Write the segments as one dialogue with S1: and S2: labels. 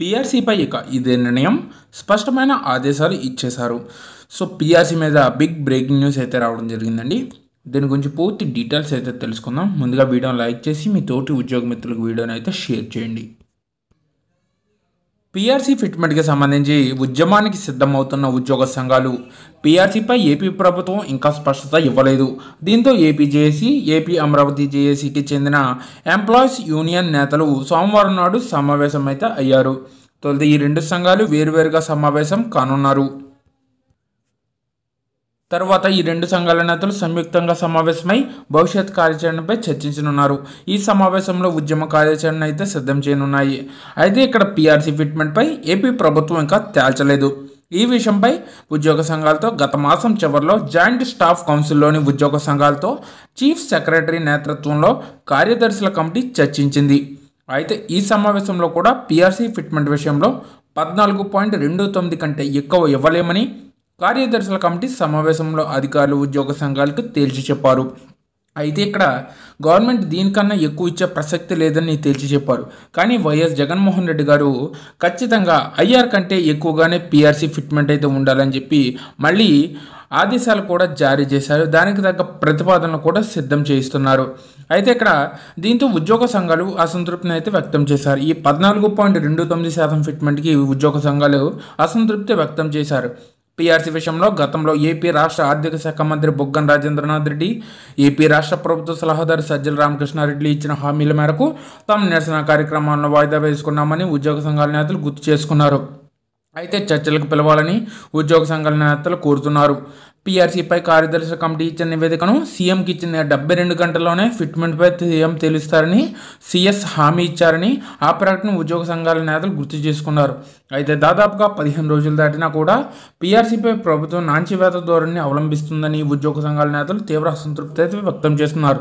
S1: పిఆర్సీపై ఇక ఇదే నిర్ణయం స్పష్టమైన ఆదేశాలు ఇచ్చేశారు సో పిఆర్సీ మీద బిగ్ బ్రేకింగ్ న్యూస్ అయితే రావడం జరిగిందండి దీని గురించి పూర్తి డీటెయిల్స్ అయితే తెలుసుకుందాం ముందుగా వీడియోని లైక్ చేసి మీ తోటి ఉద్యోగ మిత్రులకు వీడియోని అయితే షేర్ చేయండి పీఆర్సీ ఫిట్మెంట్కి సంబంధించి ఉద్యమానికి సిద్ధమవుతున్న ఉద్యోగ సంఘాలు పీఆర్సీపై ఏపీ ప్రభుత్వం ఇంకా స్పష్టత ఇవ్వలేదు దీంతో ఏపీ జేఏసీ ఏపీ అమరావతి జేఏసీకి చెందిన ఎంప్లాయీస్ యూనియన్ నేతలు సోమవారం నాడు సమావేశమైతే అయ్యారు తొలి ఈ రెండు సంఘాలు వేరువేరుగా సమావేశం కానున్నారు తర్వాత ఈ రెండు సంఘాల నేతలు సంయుక్తంగా సమావేశమై భవిష్యత్ కార్యాచరణపై చర్చించనున్నారు ఈ సమావేశంలో ఉద్యమ కార్యాచరణ అయితే సిద్ధం చేయనున్నాయి అయితే ఇక్కడ పీఆర్సీ ఫిట్మెంట్పై ఏపీ ప్రభుత్వం ఇంకా తేల్చలేదు ఈ విషయంపై ఉద్యోగ సంఘాలతో గత మాసం చివరిలో జాయింట్ స్టాఫ్ కౌన్సిల్లోని ఉద్యోగ సంఘాలతో చీఫ్ సెక్రటరీ నేతృత్వంలో కార్యదర్శుల కమిటీ చర్చించింది అయితే ఈ సమావేశంలో కూడా పీఆర్సీ ఫిట్మెంట్ విషయంలో పద్నాలుగు పాయింట్ రెండు తొమ్మిది కంటే ఎక్కువ ఇవ్వలేమని కార్యదర్శుల కమిటీ సమావేశంలో అధికారులు ఉద్యోగ సంఘాలకు తేల్చి చెప్పారు అయితే ఇక్కడ గవర్నమెంట్ దీనికన్నా ఎక్కువ ఇచ్చే ప్రసక్తి లేదని తేల్చి చెప్పారు కానీ వైఎస్ జగన్మోహన్ రెడ్డి గారు ఖచ్చితంగా ఐఆర్ కంటే ఎక్కువగానే పీఆర్సీ ఫిట్మెంట్ అయితే ఉండాలని చెప్పి మళ్ళీ ఆదేశాలు కూడా జారీ చేశారు దానికి తగ్గ ప్రతిపాదనలు కూడా సిద్ధం చేయిస్తున్నారు అయితే ఇక్కడ దీంతో ఉద్యోగ సంఘాలు అసంతృప్తిని అయితే వ్యక్తం చేశారు ఈ పద్నాలుగు పాయింట్ రెండు తొమ్మిది శాతం ఫిట్మెంట్కి ఉద్యోగ సంఘాలు అసంతృప్తి వ్యక్తం చేశారు పీఆర్సీ విషయంలో గతంలో ఏపీ రాష్ట్ర ఆర్థిక శాఖ మంత్రి బుగ్గన రాజేంద్రనాథ్ రెడ్డి ఏపీ రాష్ట్ర ప్రభుత్వ సలహాదారు సజ్జల రామకృష్ణారెడ్డి ఇచ్చిన హామీల మేరకు తమ నిరసన కార్యక్రమాలను వాయిదా వేసుకున్నామని ఉద్యోగ సంఘాల నేతలు గుర్తు చేసుకున్నారు అయితే చర్చలకు పిలవాలని ఉద్యోగ సంఘాల నేతలు కోరుతున్నారు పీఆర్సీపై కార్యదర్శి కమిటీ ఇచ్చిన నివేదికను సీఎంకి ఇచ్చిన డెబ్బై రెండు గంటల్లోనే ఫిట్మెంట్పై సీఎం తెలుస్తారని సీఎస్ హామీ ఇచ్చారని ఆ ప్రకటన ఉద్యోగ సంఘాల నేతలు గుర్తు చేసుకున్నారు అయితే దాదాపుగా పదిహేను రోజులు దాటినా కూడా పీఆర్సీపై ప్రభుత్వం నాంచివేత ధోరణిని అవలంబిస్తుందని ఉద్యోగ సంఘాల నేతలు తీవ్ర అసంతృప్తి అయితే వ్యక్తం చేస్తున్నారు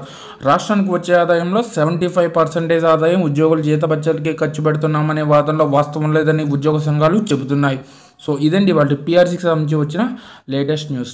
S1: రాష్ట్రానికి వచ్చే ఆదాయంలో సెవెంటీ ఫైవ్ పర్సెంటేజ్ ఆదాయం ఉద్యోగుల జీతబత్యాలకే ఖర్చు పెడుతున్నామనే వాదనలో వాస్తవం లేదని ఉద్యోగ సంఘాలు చెబుతున్నాయి సో ఇదండి వాళ్ళు పీఆర్సీకి సంబంధించి వచ్చిన లేటెస్ట్ న్యూస్